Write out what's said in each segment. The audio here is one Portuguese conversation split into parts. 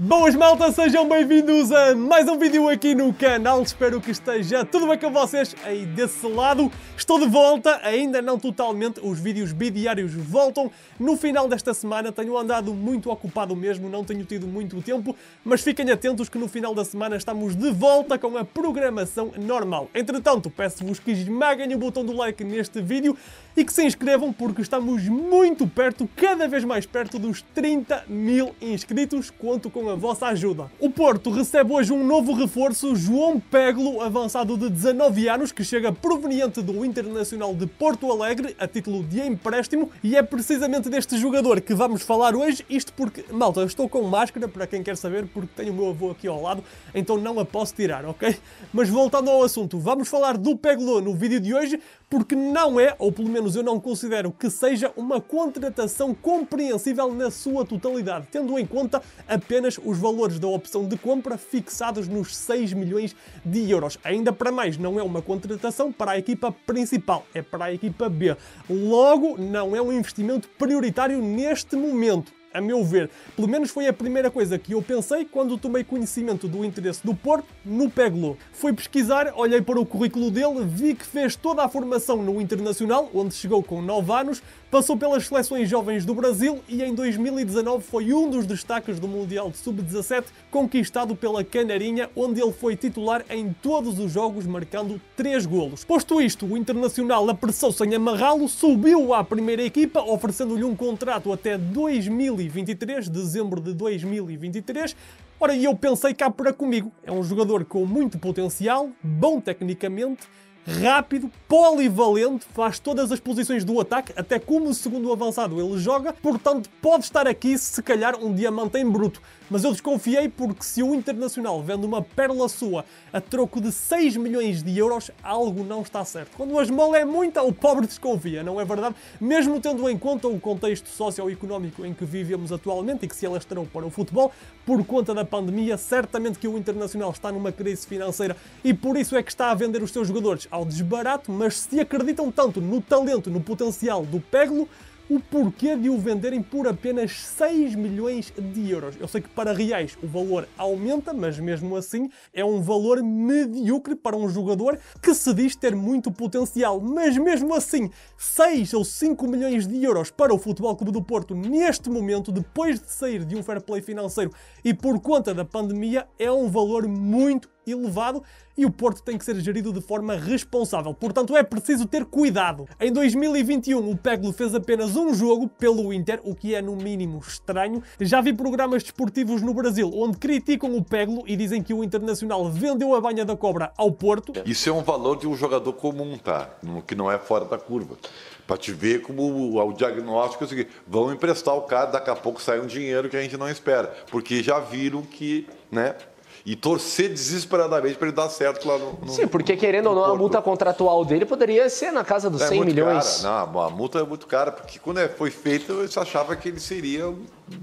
Boas malta, sejam bem-vindos a mais um vídeo aqui no canal, espero que esteja tudo bem com vocês aí desse lado. Estou de volta, ainda não totalmente, os vídeos bidiários voltam. No final desta semana tenho andado muito ocupado mesmo, não tenho tido muito tempo, mas fiquem atentos que no final da semana estamos de volta com a programação normal. Entretanto, peço-vos que esmaguem o botão do like neste vídeo e que se inscrevam porque estamos muito perto, cada vez mais perto dos 30 mil inscritos, conto com a vossa ajuda. O Porto recebe hoje um novo reforço, João Peglo, avançado de 19 anos, que chega proveniente do Internacional de Porto Alegre, a título de empréstimo, e é precisamente deste jogador que vamos falar hoje, isto porque, malta, eu estou com máscara, para quem quer saber, porque tenho o meu avô aqui ao lado, então não a posso tirar, ok? Mas voltando ao assunto, vamos falar do Peglo no vídeo de hoje, porque não é, ou pelo menos eu não considero que seja, uma contratação compreensível na sua totalidade, tendo em conta apenas os valores da opção de compra fixados nos 6 milhões de euros. Ainda para mais, não é uma contratação para a equipa principal, é para a equipa B. Logo, não é um investimento prioritário neste momento a meu ver, pelo menos foi a primeira coisa que eu pensei quando tomei conhecimento do interesse do Porto no Peglo. Fui pesquisar, olhei para o currículo dele, vi que fez toda a formação no Internacional, onde chegou com 9 anos, Passou pelas seleções jovens do Brasil e em 2019 foi um dos destaques do Mundial de Sub-17, conquistado pela Canarinha, onde ele foi titular em todos os jogos, marcando 3 golos. Posto isto, o Internacional apressou sem em amarrá-lo, subiu à primeira equipa, oferecendo-lhe um contrato até 2023, dezembro de 2023, Ora, e eu pensei cá para comigo. É um jogador com muito potencial, bom tecnicamente rápido, polivalente, faz todas as posições do ataque, até como segundo avançado ele joga, portanto pode estar aqui se calhar um diamante em bruto. Mas eu desconfiei porque se o Internacional vende uma pérola sua a troco de 6 milhões de euros, algo não está certo. Quando o esmola é muita, o pobre desconfia, não é verdade? Mesmo tendo em conta o contexto socioeconómico em que vivemos atualmente e que se alastrou para o futebol, por conta da pandemia, certamente que o Internacional está numa crise financeira e por isso é que está a vender os seus jogadores ao desbarato, mas se acreditam tanto no talento, no potencial do Peglo, o porquê de o venderem por apenas 6 milhões de euros. Eu sei que para reais o valor aumenta, mas mesmo assim é um valor medíocre para um jogador que se diz ter muito potencial. Mas mesmo assim, 6 ou 5 milhões de euros para o Futebol Clube do Porto neste momento, depois de sair de um fair play financeiro e por conta da pandemia, é um valor muito elevado e o Porto tem que ser gerido de forma responsável, portanto é preciso ter cuidado. Em 2021 o Peglo fez apenas um jogo pelo Inter, o que é no mínimo estranho. Já vi programas desportivos no Brasil onde criticam o Peglo e dizem que o Internacional vendeu a banha da cobra ao Porto. Isso é um valor de um jogador comum, tá? Que não é fora da curva para te ver como o, diagnóstico é o seguinte: vão emprestar o cara, daqui a pouco sai um dinheiro que a gente não espera, porque já viram que, né? e torcer desesperadamente para ele dar certo lá no. no Sim, porque querendo ou não, a multa contratual dele poderia ser na casa dos é 100 milhões. Cara. Não, a multa é muito cara, porque quando é, foi feita, eu achava que ele seria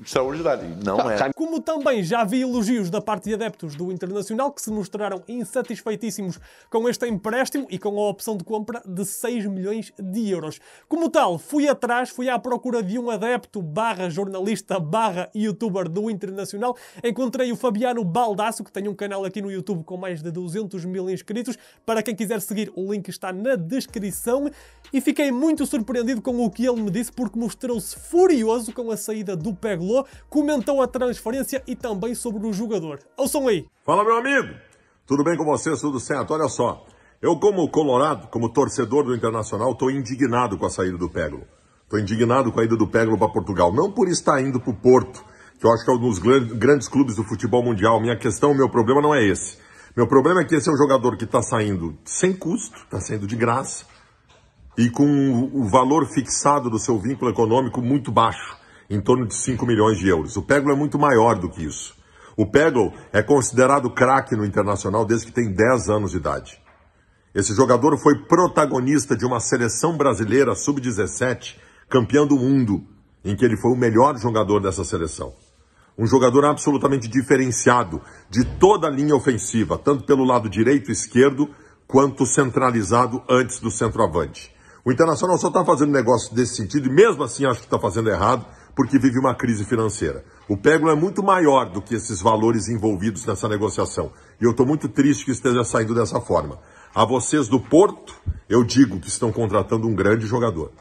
extraordinário. Não tá, é. Tá. Como também já vi elogios da parte de adeptos do Internacional que se mostraram insatisfeitíssimos com este empréstimo e com a opção de compra de 6 milhões de euros. Como tal, fui atrás, fui à procura de um adepto barra jornalista barra youtuber do Internacional. Encontrei o Fabiano Baldasso, que tem um canal aqui no YouTube com mais de 200 mil inscritos. Para quem quiser seguir, o link está na descrição. E fiquei muito surpreendido com o que ele me disse porque mostrou-se furioso com a saída do Pé comentou a transferência e também sobre o jogador. Ouçam aí! Fala, meu amigo! Tudo bem com vocês? Tudo certo? Olha só, eu como colorado, como torcedor do Internacional, estou indignado com a saída do Pégolo. Estou indignado com a ida do Pégolo para Portugal, não por estar indo para o Porto, que eu acho que é um dos grandes clubes do futebol mundial. Minha questão, meu problema não é esse. Meu problema é que esse é um jogador que está saindo sem custo, está saindo de graça, e com o valor fixado do seu vínculo econômico muito baixo em torno de 5 milhões de euros. O Pego é muito maior do que isso. O Pego é considerado craque no Internacional desde que tem 10 anos de idade. Esse jogador foi protagonista de uma seleção brasileira sub-17, campeão do mundo, em que ele foi o melhor jogador dessa seleção. Um jogador absolutamente diferenciado de toda a linha ofensiva, tanto pelo lado direito e esquerdo, quanto centralizado antes do centroavante. O Internacional só está fazendo negócio desse sentido, e mesmo assim acho que está fazendo errado, porque vive uma crise financeira. O Pego é muito maior do que esses valores envolvidos nessa negociação. E eu estou muito triste que esteja saindo dessa forma. A vocês do Porto, eu digo que estão contratando um grande jogador.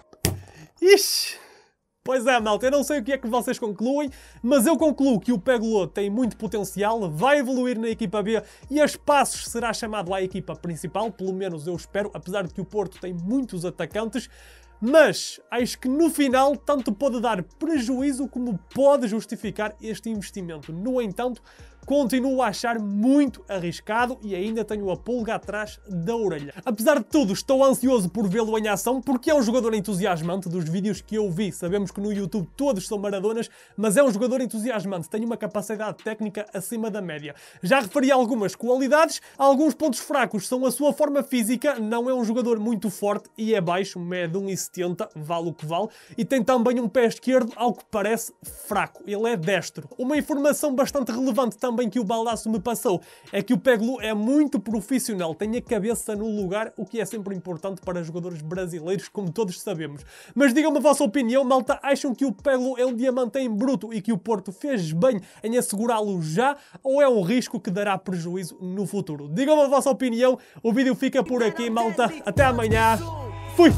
Ixi! Pois é, malta, eu não sei o que é que vocês concluem, mas eu concluo que o Peglo tem muito potencial, vai evoluir na equipa B e a espaços será chamado à equipa principal, pelo menos eu espero, apesar de que o Porto tem muitos atacantes, mas acho que no final tanto pode dar prejuízo como pode justificar este investimento. No entanto, continuo a achar muito arriscado e ainda tenho a pulga atrás da orelha. Apesar de tudo, estou ansioso por vê-lo em ação porque é um jogador entusiasmante dos vídeos que eu vi. Sabemos que no YouTube todos são maradonas, mas é um jogador entusiasmante, tem uma capacidade técnica acima da média. Já referi algumas qualidades, alguns pontos fracos são a sua forma física, não é um jogador muito forte e é baixo, mede 1,70, vale o que vale, e tem também um pé esquerdo, ao que parece fraco. Ele é destro. Uma informação bastante relevante também também que o Baldasso me passou é que o Peglu é muito profissional, tem a cabeça no lugar, o que é sempre importante para jogadores brasileiros, como todos sabemos. Mas digam-me a vossa opinião, malta, acham que o Peglu é um diamante em bruto e que o Porto fez bem em assegurá-lo já, ou é um risco que dará prejuízo no futuro? Digam-me a vossa opinião, o vídeo fica por aqui, malta, até amanhã, fui!